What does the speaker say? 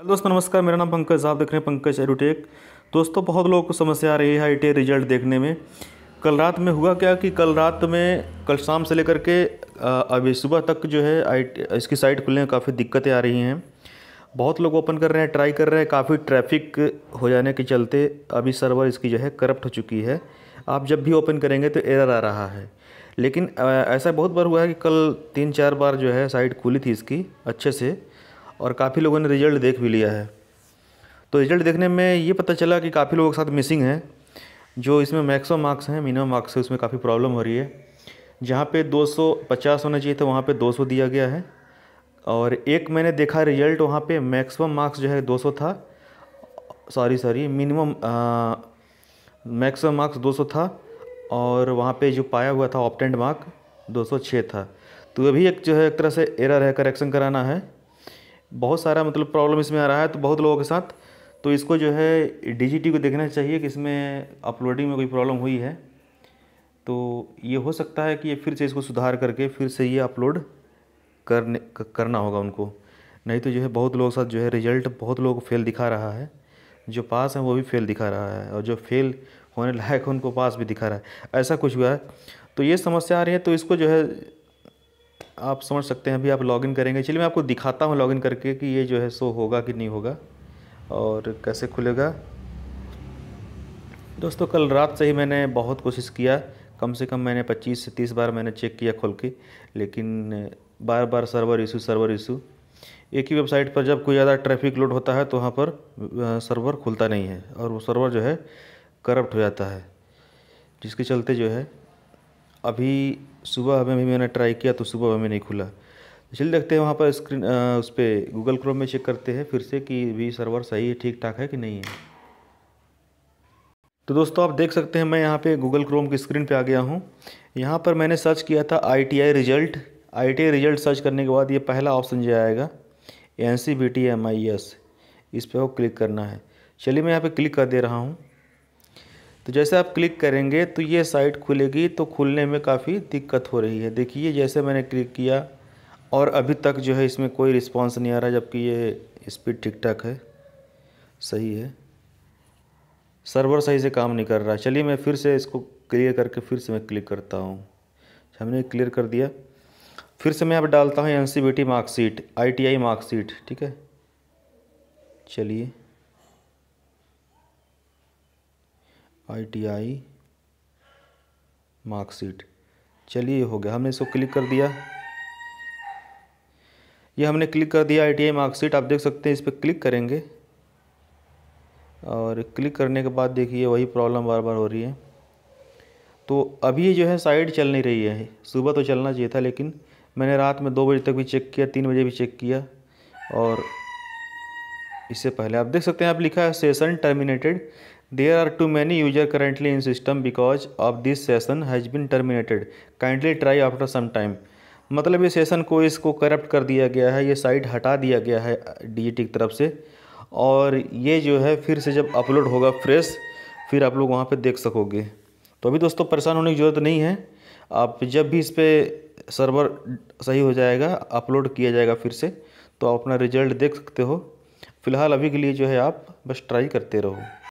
hello दोस्तों नमस्कार मेरा नाम पंकज आप देख रहे हैं पंकज एडुटेक दोस्तों बहुत लोगों को समस्या आ रही है आई रिजल्ट देखने में कल रात में हुआ क्या कि कल रात में कल शाम से लेकर के अभी सुबह तक जो है आई इसकी साइट खुलने में काफ़ी दिक्कतें आ रही हैं बहुत लोग ओपन कर रहे हैं ट्राई कर रहे हैं काफ़ी ट्रैफिक हो जाने के चलते अभी सर्वर इसकी जो है करप्ट हो चुकी है आप जब भी ओपन करेंगे तो एरर आ रहा है लेकिन ऐसा बहुत बार हुआ है कि कल तीन चार बार जो है साइट खुली थी इसकी अच्छे से और काफ़ी लोगों ने रिज़ल्ट देख भी लिया है तो रिज़ल्ट देखने में ये पता चला कि काफ़ी लोगों के साथ मिसिंग है जो इसमें मैक्सिमम मार्क्स हैं मिनिमम मार्क्स है उसमें काफ़ी प्रॉब्लम हो रही है जहाँ पे 250 होना चाहिए था वहाँ पे 200 दिया गया है और एक मैंने देखा रिजल्ट वहाँ पे मैक्सिमम मार्क्स जो है 200 था sorry sorry minimum maximum marks 200 था और वहाँ पे जो पाया हुआ था ऑप्टेंट मार्क 206 था तो अभी एक जो है एक तरह से एरर है करेक्शन कराना है बहुत सारा मतलब प्रॉब्लम इसमें आ रहा है तो बहुत लोगों के साथ तो इसको जो है डिजिटी को देखना चाहिए कि इसमें अपलोडिंग में कोई प्रॉब्लम हुई है तो ये हो सकता है कि ये फिर से इसको सुधार करके फिर से ये अपलोड करने करना होगा उनको नहीं तो जो है बहुत लोगों के साथ जो है रिजल्ट बहुत लोगों को फेल दिखा रहा है जो पास है वो भी फेल दिखा रहा है और जो फेल होने लायक उनको पास भी दिखा रहा है ऐसा कुछ हुआ है तो ये समस्या आ रही है तो इसको जो है आप समझ सकते हैं अभी आप लॉगिन करेंगे चलिए मैं आपको दिखाता हूँ लॉगिन करके कि ये जो है सो होगा कि नहीं होगा और कैसे खुलेगा दोस्तों कल रात से ही मैंने बहुत कोशिश किया कम से कम मैंने 25 से 30 बार मैंने चेक किया खोल के लेकिन बार बार सर्वर इशू सर्वर इशू एक ही वेबसाइट पर जब कोई ज़्यादा ट्रैफिक लोड होता है तो वहाँ पर सर्वर खुलता नहीं है और वो सर्वर जो है करप्ट हो जाता है जिसके चलते जो है अभी सुबह में भी मैंने ट्राई किया तो सुबह में नहीं खुला चलिए देखते हैं वहाँ पर स्क्रीन उस पर गूगल क्रोम में चेक करते हैं फिर से कि भी सर्वर सही है ठीक ठाक है कि नहीं है तो दोस्तों आप देख सकते हैं मैं यहाँ पे गूगल क्रोम की स्क्रीन पे आ गया हूँ यहाँ पर मैंने सर्च किया था ITI result ITI result search करने के बाद ये पहला ऑप्शन जो आएगा N C B T M I S इस पर वो क्लिक करना है चलिए मैं यहाँ पे क्लिक कर दे रहा हूँ तो जैसे आप क्लिक करेंगे तो ये साइट खुलेगी तो खुलने में काफ़ी दिक्कत हो रही है देखिए जैसे मैंने क्लिक किया और अभी तक जो है इसमें कोई रिस्पांस नहीं आ रहा जबकि ये स्पीड ठीक ठाक है सही है सर्वर सही से काम नहीं कर रहा चलिए मैं फिर से इसको क्लियर करके फिर से मैं क्लिक करता हूँ हमने क्लियर कर दिया फिर से मैं अब डालता हूँ N C marksheet I marksheet ठीक है चलिए आईटीआई मार्कशीट चलिए हो गया हमने इसको क्लिक कर दिया ये हमने क्लिक कर दिया आईटीआई मार्कशीट आप देख सकते हैं इस पर क्लिक करेंगे और क्लिक करने के बाद देखिए वही प्रॉब्लम बार बार हो रही है तो अभी जो है साइड चल नहीं रही है सुबह तो चलना चाहिए था लेकिन मैंने रात में दो बजे तक भी चेक किया तीन बजे भी चेक किया और इससे पहले आप देख सकते हैं आप लिखा है session terminated there are too many user currently in system because of this session has been terminated kindly try after some time मतलब ये सेशन को इसको करप्ट कर दिया गया है ये साइट हटा दिया गया है डीजीटी की तरफ से और ये जो है फिर से जब अपलोड होगा फ्रेश फिर आप लोग वहाँ पे देख सकोगे तो अभी दोस्तों परेशान होने की ज़रूरत नहीं है आप जब भी इस पर सर्वर सही हो जाएगा अपलोड किया जाएगा फिर से तो आप अपना रिजल्ट देख सकते हो फिलहाल अभी के लिए जो है आप बस ट्राई करते रहो